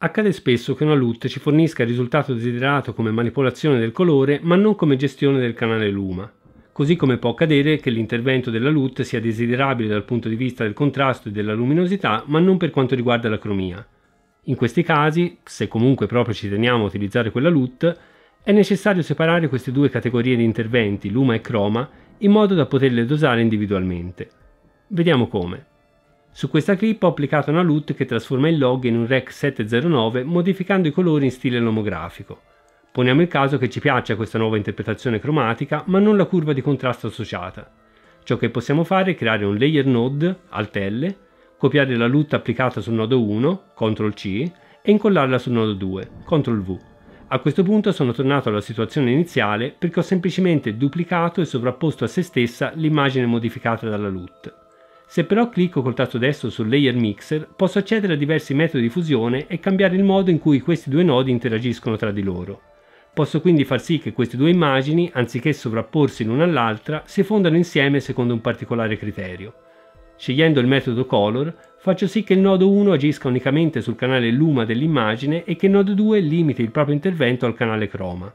Accade spesso che una LUT ci fornisca il risultato desiderato come manipolazione del colore, ma non come gestione del canale luma. Così come può accadere che l'intervento della LUT sia desiderabile dal punto di vista del contrasto e della luminosità, ma non per quanto riguarda la cromia. In questi casi, se comunque proprio ci teniamo a utilizzare quella LUT, è necessario separare queste due categorie di interventi, luma e croma, in modo da poterle dosare individualmente. Vediamo come. Su questa clip ho applicato una LUT che trasforma il log in un Rec 709 modificando i colori in stile nomografico. Poniamo il caso che ci piaccia questa nuova interpretazione cromatica ma non la curva di contrasto associata. Ciò che possiamo fare è creare un layer node, alt L, copiare la LUT applicata sul nodo 1, CTRL C, e incollarla sul nodo 2, CTRL V. A questo punto sono tornato alla situazione iniziale perché ho semplicemente duplicato e sovrapposto a se stessa l'immagine modificata dalla LUT. Se però clicco col tasto destro sul Layer Mixer, posso accedere a diversi metodi di fusione e cambiare il modo in cui questi due nodi interagiscono tra di loro. Posso quindi far sì che queste due immagini, anziché sovrapporsi l'una all'altra, si fondano insieme secondo un particolare criterio. Scegliendo il metodo Color, faccio sì che il nodo 1 agisca unicamente sul canale Luma dell'immagine e che il nodo 2 limiti il proprio intervento al canale Chroma.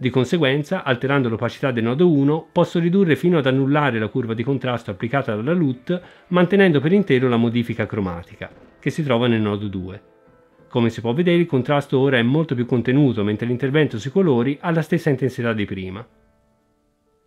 Di conseguenza, alterando l'opacità del nodo 1, posso ridurre fino ad annullare la curva di contrasto applicata dalla LUT, mantenendo per intero la modifica cromatica, che si trova nel nodo 2. Come si può vedere, il contrasto ora è molto più contenuto, mentre l'intervento sui colori ha la stessa intensità di prima.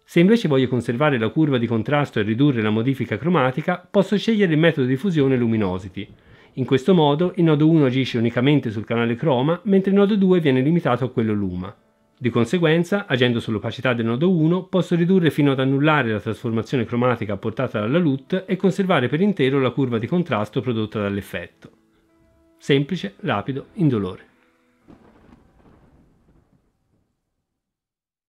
Se invece voglio conservare la curva di contrasto e ridurre la modifica cromatica, posso scegliere il metodo di fusione Luminosity. In questo modo il nodo 1 agisce unicamente sul canale croma, mentre il nodo 2 viene limitato a quello luma. Di conseguenza, agendo sull'opacità del nodo 1, posso ridurre fino ad annullare la trasformazione cromatica apportata dalla LUT e conservare per intero la curva di contrasto prodotta dall'effetto. Semplice, rapido, indolore.